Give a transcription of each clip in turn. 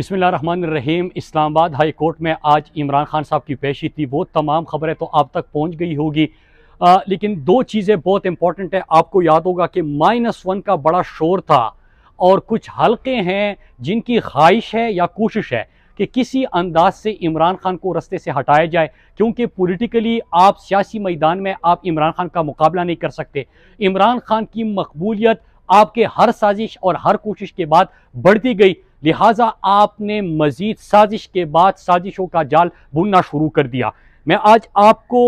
रहीम Islamabad high court में आज इमरान खान साहब की पेशी थी वो तमाम खबरें तो आप तक पहुंच गई होगी आ, लेकिन दो चीज़ें बहुत इंपॉर्टेंट है आपको याद होगा कि माइनस वन का बड़ा शोर था और कुछ हलके हैं जिनकी ख्वाहिश है या कोशिश है कि किसी अंदाज से इमरान खान को रस्ते से हटाया जाए क्योंकि पॉलिटिकली आप सियासी मैदान में आप इमरान खान का मुकाबला नहीं कर सकते इमरान खान की मकबूलियत आपके हर साजिश और हर कोशिश के बाद बढ़ती गई लिहाजा आपने मज़ीद साजिश के बाद साजिशों का जाल बुनना शुरू कर दिया मैं आज आपको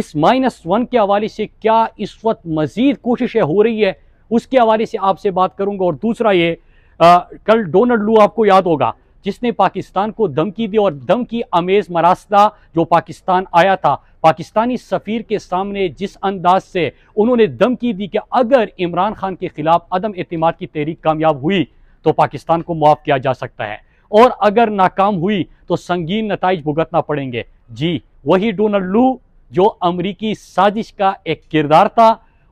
इस माइनस वन के हवाले से क्या इस वक्त मज़ीद कोशिशें हो रही है उसके हवाले से आपसे बात करूँगा और दूसरा ये आ, कल डोनल्ड लू आपको याद होगा जिसने पाकिस्तान को धमकी दी और धमकी अमेज़ मरास्ता जो पाकिस्तान आया था पाकिस्तानी सफ़ीर के सामने जिस अंदाज से उन्होंने धमकी दी कि अगर इमरान खान के खिलाफ अदम अतमाद की तहरीक कामयाब हुई तो पाकिस्तान को मुआफ किया जा सकता है और अगर नाकाम हुई तो संगीन नतज भुगतना पड़ेंगे जी वही डोनल्ड लू जो अमरीकी साजिश का एक किरदार था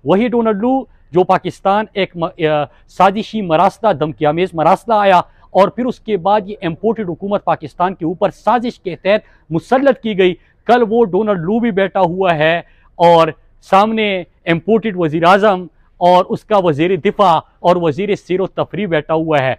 वही डोनाल्ड लू जो पाकिस्तान एक म, ए, साजिशी मरासला आमेज मरासला आया और फिर उसके बाद ये इम्पोर्टेड हुकूमत पाकिस्तान के ऊपर साजिश के तहत मुसलत की गई कल वो डोनाल्ड लू भी बैठा हुआ है और सामने इम्पोर्टेड वज़ी अजम और उसका वजीर दिफा और वजीर सिर तफरी बैठा हुआ है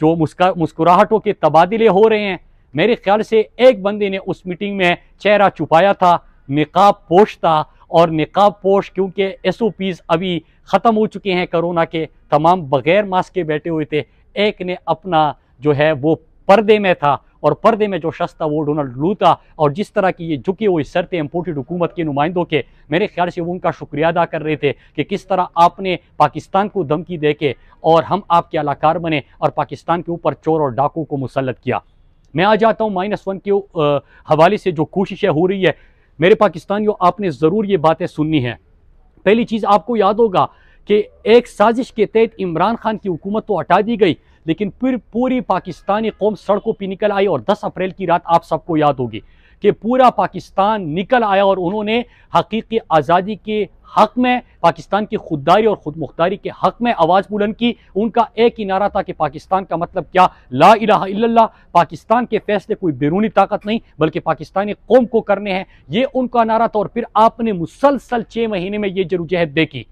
जो मुस्का मुस्कुराहटों के तबादले हो रहे हैं मेरे ख्याल से एक बंदे ने उस मीटिंग में चेहरा छुपाया था निकाब पोश था और निकाब पोश क्योंकि एस ओ पीज़ अभी ख़त्म हो चुके हैं करोना के तमाम बग़ैर मास्क के बैठे हुए थे एक ने अपना जो है वो पर्दे में था और पर्दे में जो शख्स था वो डोनाल्ड लू था और जिस तरह की ये झुकी हुई सर इम्पोर्टेड हुकूमत के नुमाइंदों के मेरे ख्याल से वो उनका शुक्रिया अदा कर रहे थे कि किस तरह आपने पाकिस्तान को धमकी दे के और हम आपके अलाकार बने और पाकिस्तान के ऊपर चोर और डाकू को मुसलत किया मैं आ जाता हूँ माइनस वन के हवाले से जो कोशिशें हो रही है मेरे पाकिस्तानियों आपने ज़रूर ये बातें सुननी हैं पहली चीज़ आपको याद होगा कि एक साजिश के तहत इमरान खान की हुकूमत तो हटा दी गई लेकिन फिर पूरी पाकिस्तानी कौम सड़कों पर निकल आई और 10 अप्रैल की रात आप सबको याद होगी कि पूरा पाकिस्तान निकल आया और उन्होंने हकीकी आज़ादी के हक में पाकिस्तान की खुददारी और खुद मुख्तारी के हक में आवाज़ बुलंद की उनका एक ही नारा था कि पाकिस्तान का मतलब क्या ला इला पाकिस्तान के फैसले कोई बैरूनी ताकत नहीं बल्कि पाकिस्तानी कौम को करने हैं ये उनका नारा था और फिर आपने मुसलसल छः महीने में ये जरूजहद देखी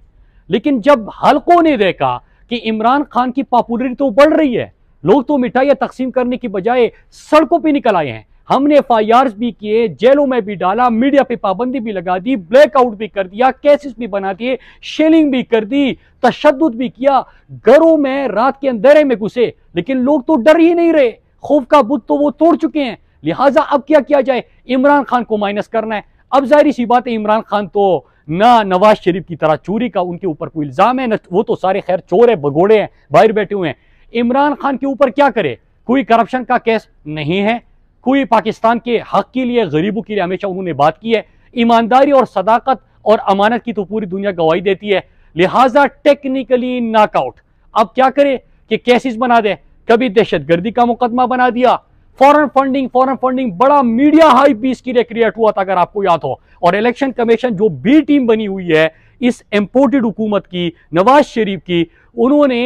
लेकिन जब हल्कों ने देखा कि इमरान खान की पॉपुलरिटी तो बढ़ रही है लोग तो मिठाइयाँ तकसीम करने की बजाय सड़कों पर निकल आए हैं हमने एफ आई आर भी किए जेलों में भी डाला मीडिया पे पाबंदी भी लगा दी ब्लैकआउट भी कर दिया केसेस भी बना दिए शेलिंग भी कर दी तशद भी किया घरों में रात के अंधेरे में घुसे लेकिन लोग तो डर ही नहीं रहे खौफ का बुत तो वो तोड़ चुके हैं लिहाजा अब क्या किया जाए इमरान खान को माइनस करना है अब जाहिर सी बात है इमरान खान तो ना नवाज शरीफ की तरह चोरी का उनके ऊपर कोई इल्ज़ाम है न वो तो सारे खैर चोर है भगोड़े हैं बाहर बैठे हुए हैं इमरान खान के ऊपर क्या करे कोई करप्शन का केस नहीं है कोई पाकिस्तान के हक के लिए गरीबों के लिए हमेशा उन्होंने बात की है ईमानदारी और सदाकत और अमानत की तो पूरी दुनिया गवाही देती है लिहाजा टेक्निकली नाकआउट अब क्या करे कि केसेस बना दे कभी दहशतगर्दी का मुकदमा बना दिया फॉरेन फंडिंग फॉरेन फंडिंग बड़ा मीडिया हाई पीस की लिए क्रिएट हुआ था अगर आपको याद हो और इलेक्शन कमीशन जो बी टीम बनी हुई है इस इंपोर्टेड हुकूमत की नवाज शरीफ की उन्होंने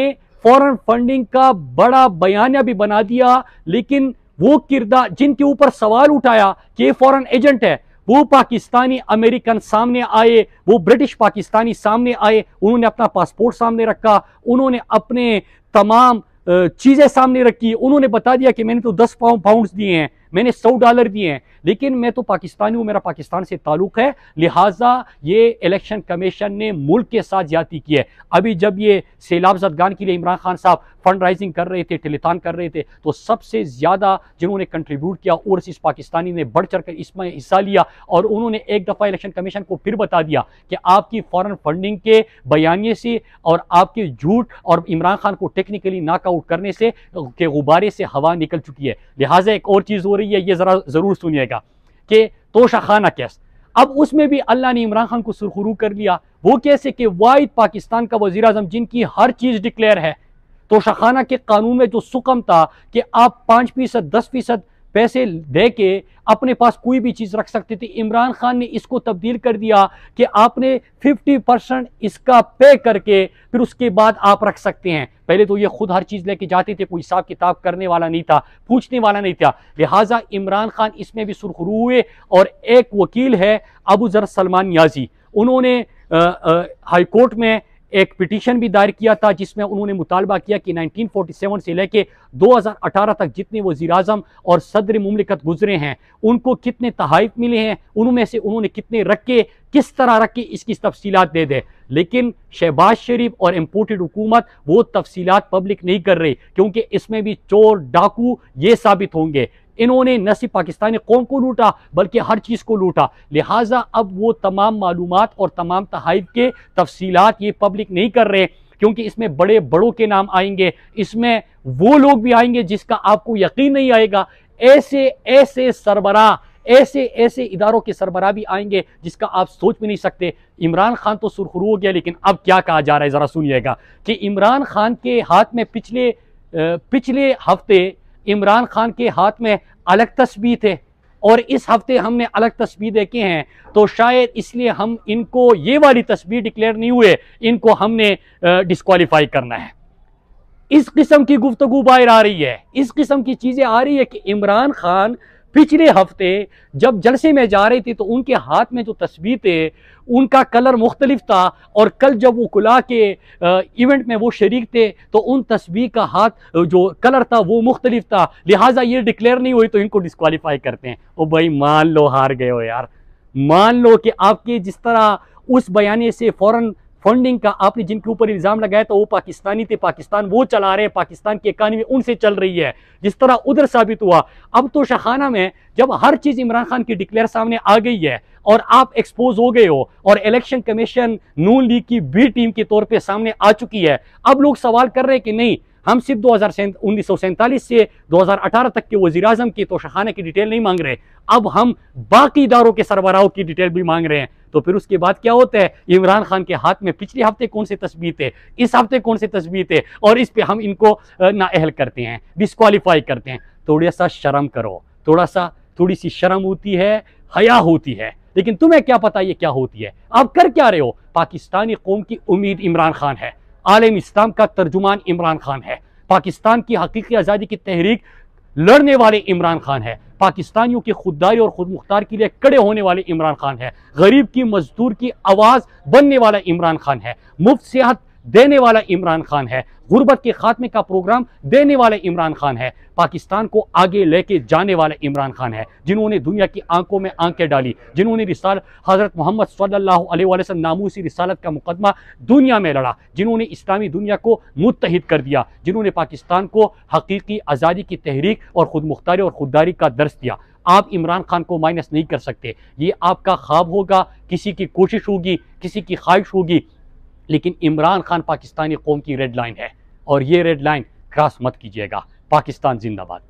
फॉरेन फंडिंग का बड़ा बयानिया भी बना दिया लेकिन वो किरदार जिनके ऊपर सवाल उठाया कि ये फॉरेन एजेंट है वो पाकिस्तानी अमेरिकन सामने आए वो ब्रिटिश पाकिस्तानी सामने आए उन्होंने अपना पासपोर्ट सामने रखा उन्होंने अपने तमाम चीज़ें सामने रखी उन्होंने बता दिया कि मैंने तो दस पाउंड पाउंड्स दिए हैं मैंने सौ डॉलर दिए हैं लेकिन मैं तो पाकिस्तानी हूँ मेरा पाकिस्तान से ताल्लुक है लिहाजा ये इलेक्शन कमीशन ने मुल्क के साथ ज्यादा की है अभी जब ये सैलाब जदगान के लिए इमरान खान साहब फंड राइजिंग कर रहे थे टेलीथान कर रहे थे तो सबसे ज़्यादा जिन्होंने कंट्रीब्यूट किया और इस पाकिस्तानी ने बढ़ चढ़ कर इसमें हिस्सा लिया और उन्होंने एक दफ़ा इलेक्शन कमीशन को फिर बता दिया कि आपकी फॉरन फंडिंग के बयानी से और आपके झूठ और इमरान खान को टेक्निकली नाकआउट करने से के गुब्बारे से हवा निकल चुकी है लिहाजा एक और चीज़ और रही है ये ज़रा ज़रूर सुनिएगा कि तोशा खाना केस अब उसमें भी अल्लाह ने इमरान खान को सुरखरू कर लिया वो कैसे कि वाहिद पाकिस्तान का वजी अजम जिनकी हर चीज़ डिक्लेयर है तोशा खाना के कानून में जो सुकम था कि आप पाँच फीसद दस फीसद पैसे दे के अपने पास कोई भी चीज़ रख सकते थे इमरान खान ने इसको तब्दील कर दिया कि आपने 50 परसेंट इसका पे करके फिर उसके बाद आप रख सकते हैं पहले तो ये खुद हर चीज़ लेके जाते थे कोई हिसाब किताब करने वाला नहीं था पूछने वाला नहीं था लिहाजा इमरान खान इसमें भी सुरखरू हुए और एक वकील है अबू जर सलमान याजी उन्होंने हाईकोर्ट में एक पिटीशन भी दायर किया था जिसमें उन्होंने मुतालबा किया कि 1947 से लेके 2018 तक जितने वजीर अजम और सदर ममलिकत गुजरे हैं उनको कितने तहाइफ मिले हैं उनमें से उन्होंने कितने रखे किस तरह रखे इसकी तफसीत दे दें लेकिन शहबाज शरीफ और इम्पोर्टेड हुकूमत वो तफसीत पब्लिक नहीं कर रही क्योंकि इसमें भी चोर डाकू ये साबित होंगे इन्होंने न सिर्फ पाकिस्तानी कौम को लूटा बल्कि हर चीज़ को लूटा लिहाजा अब वो तमाम मालूम और तमाम तहाइफ के तफसीत ये पब्लिक नहीं कर रहे क्योंकि इसमें बड़े बड़ों के नाम आएंगे इसमें वो लोग भी आएंगे जिसका आपको यकीन नहीं आएगा ऐसे ऐसे सरबरा ऐसे ऐसे इदारों के सरबरा भी आएंगे जिसका आप सोच भी नहीं सकते इमरान खान तो सुरखरू हो गया लेकिन अब क्या कहा जा रहा है ज़रा सुनिएगा कि इमरान खान के हाथ में पिछले पिछले हफ्ते इमरान खान के हाथ में अलग तस्वीर थे और इस हफ्ते हमने अलग तस्वीर देखे हैं तो शायद इसलिए हम इनको ये वाली तस्वीर डिक्लेयर नहीं हुए इनको हमने डिस्कालीफाई करना है इस किस्म की गुफ्तगु बाहर आ रही है इस किस्म की चीज़ें आ रही है कि इमरान खान पिछले हफ्ते जब जलसे में जा रही थी तो उनके हाथ में जो तस्वीर थे उनका कलर मुख्तलिफ था और कल जब वो कुला के इवेंट में वो शरीक थे तो उन तस्वीर का हाथ जो कलर था वो मुख्तलिफ था लिहाजा ये डिक्लेयर नहीं हुई तो इनको डिस्कवालीफाई करते हैं ओ भाई मान लो हार गए हो यार मान लो कि आपके जिस तरह उस बयाने से फ़ौरन फंडिंग का आपने जिनके ऊपर इल्ज़ाम लगाया था वो पाकिस्तानी थे पाकिस्तान वो चला रहे हैं पाकिस्तान की इकानमी उनसे चल रही है जिस तरह उधर साबित हुआ अब तो शाखाना में जब हर चीज़ इमरान खान की डिक्लेयर सामने आ गई है और आप एक्सपोज हो गए हो और इलेक्शन कमीशन नून लीग की बी टीम के तौर पर सामने आ चुकी है अब लोग सवाल कर रहे हैं कि नहीं हम सिर्फ दो हज़ार उन्नीस सौ सैंतालीस से 2018 तक के वजी अजम की तोशाखाना की डिटेल नहीं मांग रहे अब हम बाकी इदारों के सरबराहों की डिटेल भी मांग रहे हैं तो फिर उसके बाद क्या होता है इमरान खान के हाथ में पिछले हफ्ते कौन से तस्वीर थे इस हफ्ते कौन से तस्वीर थे और इस पर हम इनको नाअहल करते हैं डिसक्वालीफाई करते हैं थोड़ा सा शर्म करो थोड़ा सा थोड़ी सी शर्म होती है हया होती है लेकिन तुम्हें क्या पता ये क्या होती है आप कर क्या रहे हो पाकिस्तानी कौम की उम्मीद इमरान खान है आलम इस्लाम का तर्जुमान इमरान खान है पाकिस्तान की हकीकी आज़ादी की तहरीक लड़ने वाले इमरान खान है पाकिस्तानियों के खुददारी और खुद मुख्तार के लिए कड़े होने वाले इमरान खान है गरीब की मजदूर की आवाज़ बनने वाला इमरान खान है मुफ्त सेहत देने वाला इमरान खान है गुर्बत के खात्मे का प्रोग्राम देने वाले इमरान खान है पाकिस्तान को आगे लेके जाने वाले इमरान खान है जिन्होंने दुनिया की आंखों में आंखें डाली जिन्होंने रिसाल हज़रत मोहम्मद सल्लल्लाहु अलैहि वसल्लम नामूसी रिसालत का मुकदमा दुनिया में लड़ा जिन्होंने इस्लामी दुनिया को मुतहद कर दिया जिन्होंने पाकिस्तान को हकीकी आज़ादी की तहरीक और खुद मुख्तारी और खुददारी का दर्स दिया आप इमरान खान को माइनस नहीं कर सकते ये आपका ख्वाब होगा किसी की कोशिश होगी किसी की ख्वाहिश होगी लेकिन इमरान खान पाकिस्तानी कौम की रेड लाइन है और ये रेड लाइन क्रॉस मत कीजिएगा पाकिस्तान जिंदाबाद